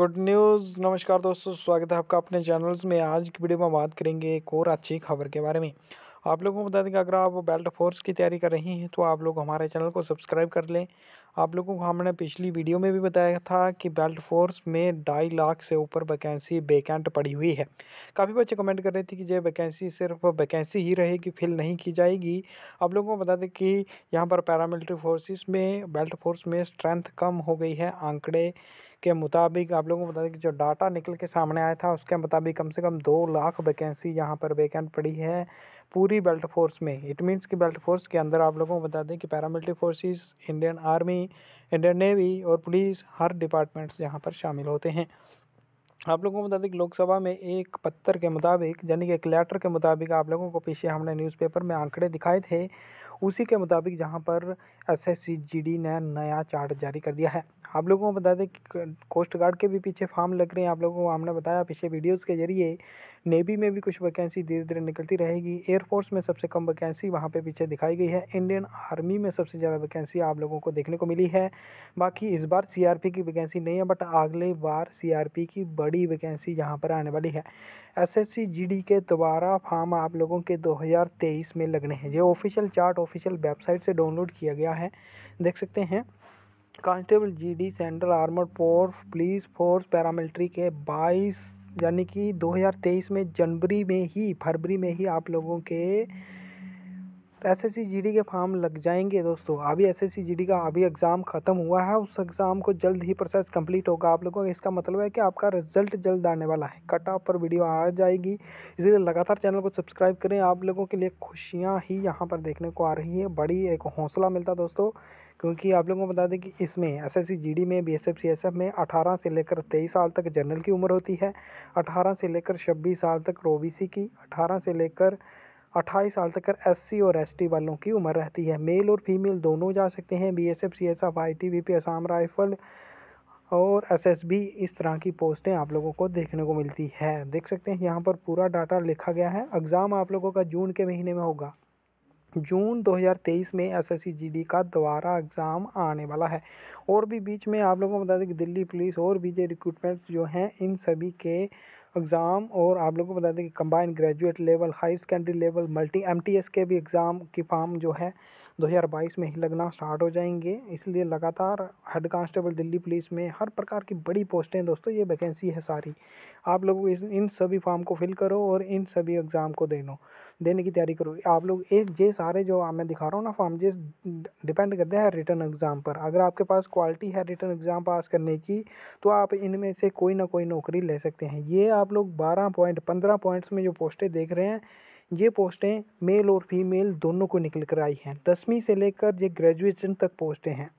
good news नमस्कार दोस्तों स्वागत है आपका अपने चैनल्स में आज की वीडियो में बात करेंगे एक और अच्छी खबर के बारे में आप लोगों को बता दें कि अगर आप बेल्ट फोर्स की तैयारी कर रही हैं तो आप लोग हमारे चैनल को सब्सक्राइब कर लें आप लोगों को हमने पिछली वीडियो में भी बताया था कि बेल्ट फोर्स में ढाई लाख से ऊपर वैकेंसी वैकेंट पड़ी हुई है काफ़ी बच्चे कमेंट कर रहे थे कि ये वैकेंसी सिर्फ वैकेंसी ही रहेगी फिल नहीं की जाएगी आप लोगों को बता दें कि यहाँ पर पैरामिलिट्री फोर्सेस में बेल्ट फोर्स में स्ट्रेंथ कम हो गई है आंकड़े के मुताबिक आप लोगों को बता दें कि जो डाटा निकल के सामने आया था उसके मुताबिक कम से कम दो लाख वैकेंसी यहाँ पर वैकेंट पड़ी है पूरी बेल्ट फोर्स में इट मीन्स कि बेल्ट फोर्स के अंदर आप लोगों को बता दें कि paramilitary forces Indian army Indian navy और पुलिस हर डिपार्टमेंट्स यहाँ पर शामिल होते हैं आप लोगों को बता दें कि लोकसभा में एक पत्थर के मुताबिक यानी कि एक लेटर के मुताबिक आप लोगों को पीछे हमने न्यूज़पेपर में आंकड़े दिखाए थे उसी के मुताबिक जहां पर एस एस ने नया चार्ट जारी कर दिया है आप लोगों को बता दें कि कोस्ट गार्ड के भी पीछे फार्म लग रहे हैं आप लोगों को हमने बताया पीछे वीडियोस के जरिए नेवी में भी कुछ वैकेंसी धीरे धीरे निकलती रहेगी एयरफोर्स में सबसे कम वैकेंसी वहाँ पे पीछे दिखाई गई है इंडियन आर्मी में सबसे ज़्यादा वैकेंसी आप लोगों को देखने को मिली है बाकी इस बार सी की वैकेंसी नहीं है बट अगले बार सी की बड़ी वैकेंसी यहाँ पर आने वाली है एस एस के दोबारा फार्म आप लोगों के दो में लगने हैं ये ऑफिशियल चार्ट ऑफिशियल वेबसाइट से डाउनलोड किया गया है देख सकते हैं constable GD central armed force police force paramilitary के 22 यानी कि 2023 में जनवरी में ही फरवरी में ही आप लोगों के तो एस एस के फॉर्म लग जाएंगे दोस्तों अभी एस एस का अभी एग्ज़ाम ख़त्म हुआ है उस एग्ज़ाम को जल्द ही प्रोसेस कंप्लीट होगा आप लोगों का इसका मतलब है कि आपका रिजल्ट जल्द आने वाला है कट ऑफ पर वीडियो आ जाएगी इसीलिए लगातार चैनल को सब्सक्राइब करें आप लोगों के लिए खुशियाँ ही यहाँ पर देखने को आ रही है बड़ी एक हौसला मिलता दोस्तों क्योंकि आप लोगों को बता दें कि इसमें एस एस में B S F C S F में अठारह से लेकर तेईस साल तक जनरल की उम्र होती है अठारह से लेकर छब्बीस साल तक रो की अठारह से लेकर अट्ठाईस साल तक एससी और एसटी वालों की उम्र रहती है मेल और फीमेल दोनों जा सकते हैं B S F C S F I T B P Assam rifle और एसएसबी इस तरह की पोस्टें आप लोगों को देखने को मिलती है देख सकते हैं यहाँ पर पूरा डाटा लिखा गया है एग्ज़ाम आप लोगों का जून के महीने में होगा जून 2023 में एसएससी जीडी का दोबारा एग्ज़ाम आने वाला है और भी बीच में आप लोगों को बता दें कि दिल्ली पुलिस और बीजे रिक्रूटमेंट्स जो हैं इन सभी के एग्ज़ाम और आप लोगों को बता दें कि combined graduate level high secondary level multi MTS के भी एग्ज़ाम की फॉर्म जो है 2022 में ही लगना स्टार्ट हो जाएंगे इसलिए लगातार हेड कांस्टेबल दिल्ली पुलिस में हर प्रकार की बड़ी पोस्टें दोस्तों ये वैकेंसी है सारी आप लोग इस इन सभी फॉर्म को फिल करो और इन सभी एग्ज़ाम को देनो देने की तैयारी करो आप लोग एक जे सारे जो मैं दिखा रहा हूँ ना फॉर्म जे डिपेंड करते हैं रिटर्न एग्ज़ाम पर अगर आपके पास क्वालिटी है रिटर्न एग्ज़ाम पास करने की तो आप इनमें से कोई ना कोई नौकरी ले सकते हैं ये आप लोग बारह पॉइंट पंद्रह पॉइंट्स में जो पोस्टें देख रहे हैं ये पोस्टें मेल और फीमेल दोनों को निकल कर आई हैं दसवीं से लेकर ये ग्रेजुएशन तक पोस्टें हैं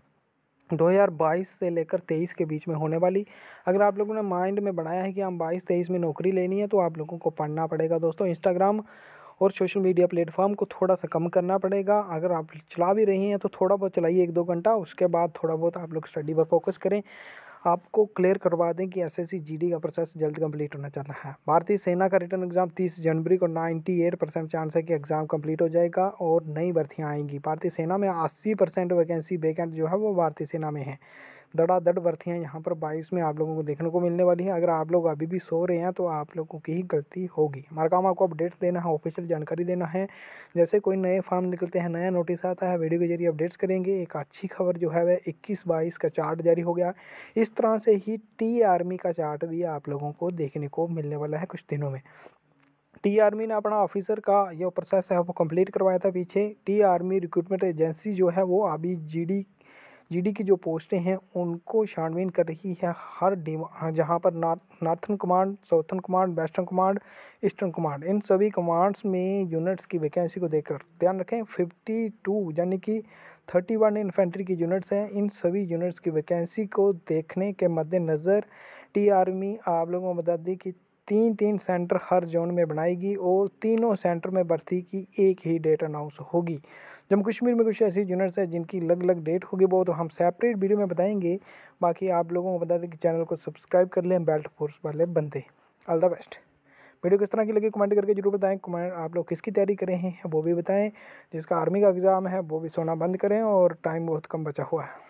2022 से लेकर 23 के बीच में होने वाली अगर आप लोगों ने माइंड में बनाया है कि हम 22 23 में नौकरी लेनी है तो आप लोगों को पढ़ना पड़ेगा दोस्तों इंस्टाग्राम और सोशल मीडिया प्लेटफॉर्म को थोड़ा सा कम करना पड़ेगा अगर आप चला भी रही हैं तो थोड़ा बहुत चलाइए एक दो घंटा उसके बाद थोड़ा बहुत आप लोग स्टडी पर फोकस करें आपको क्लियर करवा दें कि एसएससी जीडी का प्रोसेस जल्द कंप्लीट होना चाहता है भारतीय सेना का रिटर्न एग्जाम 30 जनवरी को 98 परसेंट चांस है कि एग्ज़ाम कंप्लीट हो जाएगा और नई भर्तियाँ आएंगी भारतीय सेना में 80 परसेंट वैकेंसी वेकेंट जो है वो भारतीय सेना में है दड़ बर्थियाँ यहाँ पर बाईस में आप लोगों को देखने को मिलने वाली हैं अगर आप लोग अभी भी सो रहे हैं तो आप लोगों की ही गलती होगी हमारा काम आपको अपडेट्स देना है ऑफिशियल जानकारी देना है जैसे कोई नए फॉर्म निकलते हैं नया नोटिस आता है वीडियो के जरिए अपडेट्स करेंगे एक अच्छी खबर जो है वह इक्कीस बाईस का चार्ट जारी हो गया इस तरह से ही टी आर्मी का चार्ट भी आप लोगों को देखने को मिलने वाला है कुछ दिनों में टी आर्मी ने अपना ऑफिसर का जो प्रोसेस है वो कंप्लीट करवाया था पीछे टी आर्मी रिक्रूटमेंट एजेंसी जो है वो अभी जीडी जीडी की जो पोस्टें हैं उनको छानबीन कर रही है हर डिमा हाँ, जहाँ पर northern command southern command western command eastern command इन सभी कमांड्स में यूनिट्स की वैकेंसी को देखकर ध्यान रखें फिफ्टी टू यानी कि थर्टी वन इन्फेंट्री की यूनिट्स हैं इन सभी यूनिट्स की वैकेंसी को देखने के मद्देनज़र टी आर्मी आप लोगों को बता दी कि तीन तीन सेंटर हर जोन में बनाएगी और तीनों सेंटर में भर्ती की एक ही डेट अनाउंस होगी जम्मू कश्मीर में कुछ ऐसी यूनिट्स हैं जिनकी अलग अलग डेट होगी वो तो हम सेपरेट वीडियो में बताएंगे बाकी आप लोगों को बता दें कि चैनल को सब्सक्राइब कर लें बेल्ट फोर्स वाले बंदे ऑल द बेस्ट वीडियो किस तरह की लगी कमेंट करके जरूर बताएं कमेंट आप लोग किसकी तैयारी कर रहे हैं वो भी बताएं जिसका आर्मी का एग्ज़ाम है वो भी सोना बंद करें और टाइम बहुत कम बचा हुआ है